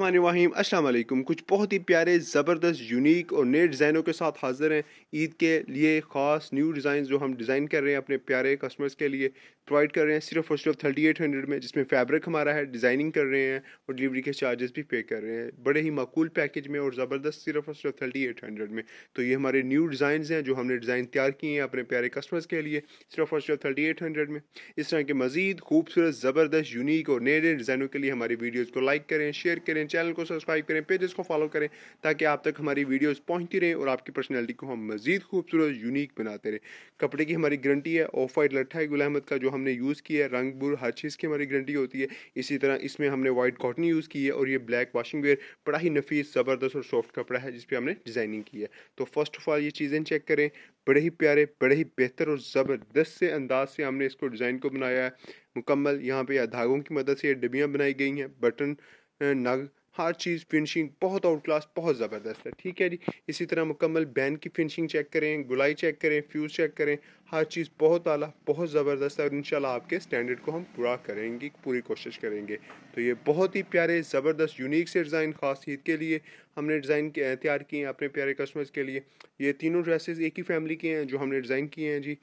रहीम अस्सलाम वालेकुम कुछ बहुत ही प्यारे ज़बरदस्त यूनिक और नए डिज़ाइनों के साथ हाज़िर हैं ईद के लिए ख़ास न्यू डिज़ाइन जो हम डिज़ाइन कर रहे हैं अपने प्यारे कस्टमर्स के लिए प्रोवाइड कर रहे हैं सिर्फ और सिर्फ थर्टी एट हंड्रेड में जिसमें फैब्रिक हमारा है डिज़ाइनिंग कर रहे हैं और डिलीवरी के चार्जेस भी पे कर रहे हैं बड़े ही मक़ूल पैकेज में और ज़बरदस्त सिर्फ और सिर्फ थर्टी एट हंड्रेड में तो ये हमारे न्यू डिज़ाइन हैं जो हमने डिज़ाइन तैयार किए हैं अपने प्यारे कस्टमर्स के लिए सिर्फ और सिर्फ थर्टी एट हंड्रेड में इस तरह के मज़ीद खूबसूरत ज़बरदस्त यूनिक और नए नए डिज़ाइनों के लिए हमारी वीडियोज़ को लाइक करें शेयर करें करें चैनल को सब्सक्राइब करें पेजेस को फॉलो करें ताकि आप तक हमारी वीडियोस पहुंचती रहें और आपकी पर्सनैलिटी को हम मजीद खूबसूरत यूनिक बनाते रहें कपड़े की हमारी गारंटी है ऑफ वाइट लट्ठा है गुल अहमद का जो हमने यूज़ किया है रंग बुर हर चीज़ की हमारी गारंटी होती है इसी तरह इसमें हमने वाइट कॉटन यूज़ की है और ये ब्लैक वाशिंग वेयर बड़ा ही नफीस ज़बरदस्त और सॉफ्ट कपड़ा है जिसपे हमने डिज़ाइनिंग की है तो फर्स्ट ऑफ ऑल ये चीज़ें चेक करें बड़े ही प्यारे बड़े ही बेहतर और ज़बरदस्त से अंदाज से हमने इसको डिज़ाइन को बनाया है मुकम्मल यहाँ पे या धागों की मदद से ये डिबियाँ बनाई गई हैं बटन नग हर चीज़ फिनिशिंग बहुत आउट क्लास बहुत ज़बरदस्त है ठीक है जी इसी तरह मुकम्मल बैन की फिनिशिंग चेक करें गुलाई चेक करें फ्यूज़ चेक करें हर चीज़ बहुत आला बहुत ज़बरदस्त है और इन आपके स्टैंडर्ड को हम पूरा करेंगे पूरी कोशिश करेंगे तो ये बहुत ही प्यारे ज़बरदस्त यूनिक से डिज़ाइन ख़ास ईद के लिए हमने डिज़ाइन तैयार किए हैं अपने प्यारे कस्टमर्स के लिए ये तीनों ड्रेसेस एक ही फैमिली के हैं जो हमने डिज़ाइन किए हैं जी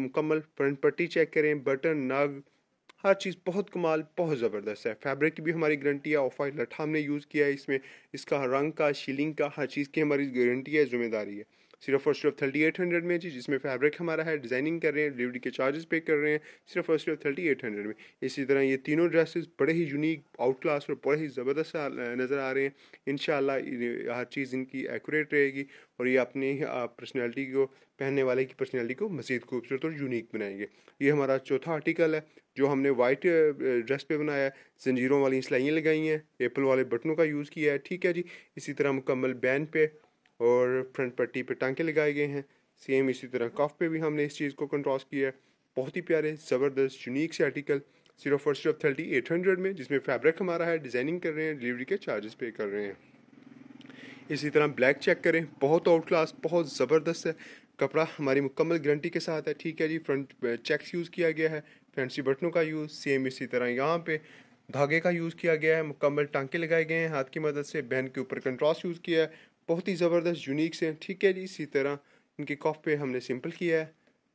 मुकम्मल फ्रंट पट्टी चेक करें बटन नग हर चीज़ बहुत कमाल बहुत ज़बरदस्त है फैब्रिक की भी हमारी गारंटी है ऑफ वाइट लट हमने यूज़ किया है इसमें इसका रंग का शीलिंग का हर चीज़ की हमारी गारंटी है ज़िम्मेदारी है सिर्फ और सिर्फ थर्टी एट हंड्रेड में जी जिसमें फैब्रिक हमारा है डिज़ाइनिंग कर रहे हैं डिलीवरी के चार्जेस पे कर रहे हैं सिर्फ और सिर्फ थर्टी एट हंड्रेड में इसी तरह ये तीनों ड्रेसेस बड़े ही यूनिक आउट क्लास और बड़े ही ज़बरदस्त नज़र आ रहे हैं इन हर चीज़ इनकी एक्यूरेट रहेगी और ये अपनी पर्सनैलिटी को पहनने वाले की पर्सनैलिटी को मज़ीद खूबसूरत और यूनिक बनाएंगे ये हमारा चौथा आर्टिकल है जो हमने वाइट ड्रेस पे बनाया है जंजीरों वाली सिलाइयाँ लगाई हैं एप्पल वाले बटनों का यूज़ किया है ठीक है जी इसी तरह मुकम्मल बैन पे और फ्रंट पट्टी पे टांके लगाए गए हैं सेम इसी तरह कफ पे भी हमने इस चीज़ को कंट्रास्ट किया है बहुत ही प्यारे ज़बरदस्त यूनिक से आर्टिकल सिर्फ फर्स्ट सिर्फ थर्टी एट हंड्रेड में जिसमें फैब्रिक हमारा है डिज़ाइनिंग कर रहे हैं डिलीवरी के चार्जेस पे कर रहे हैं इसी तरह ब्लैक चेक करें बहुत आउट क्लास बहुत ज़बरदस्त है कपड़ा हमारी मुकम्मल गारंटी के साथ है ठीक है जी फ्रंट चेक्स यूज़ किया गया है फैंसी बटनों का यूज़ सेम इसी तरह यहाँ पे धागे का यूज़ किया गया है मुकम्मल टांके लगाए गए हैं हाथ की मदद से बहन के ऊपर कंट्रास्ट यूज़ किया है बहुत ही ज़बरदस्त यूनिक से ठीक है जी इसी तरह इनके कॉफ पे हमने सिंपल किया है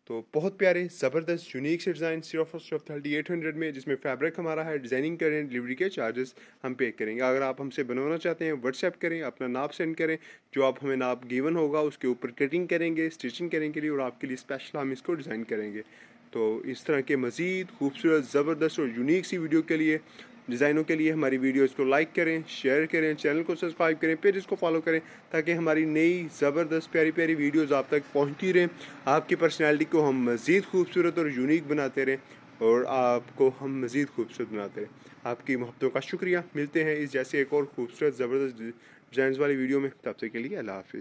तो बहुत प्यारे ज़बरदस्त यूनिक से डिज़ाइन सिर्फ और सिर्फ थर्टी एट हंड्रेड में जिसमें फैब्रिक हमारा है डिज़ाइनिंग करें डिलीवरी के चार्जेस हम पे करेंगे अगर आप हमसे बनवाना चाहते हैं व्हाट्सएप करें अपना नाप सेंड करें जो आप हमें नाप गिवन होगा उसके ऊपर कटिंग करेंगे स्टिचिंग करेंगे लिए और आपके लिए स्पेशल हम इसको डिज़ाइन करेंगे तो इस तरह के मज़ीद खूबसूरत ज़बरदस्त और यूनिक सी वीडियो के लिए डिज़ाइनों के लिए हमारी वीडियोज़ को लाइक करें शेयर करें चैनल को सब्सक्राइब करें पेज को फॉलो करें ताकि हमारी नई ज़बरदस्त प्यारी प्यारी वीडियोज़ आप तक पहुँचती रहें आपकी पर्सनैलिटी को हम मज़ीद खूबसूरत और यूनिक बनाते रहें और आपको हम मज़ीद खूबसूरत बनाते रहें आपकी मोहब्बतों का शुक्रिया मिलते हैं इस जैसे एक और खूबसूरत ज़बरदस्त डिज़ाइन वाली वीडियो में तब तक के लिए अल्लाह हाफ़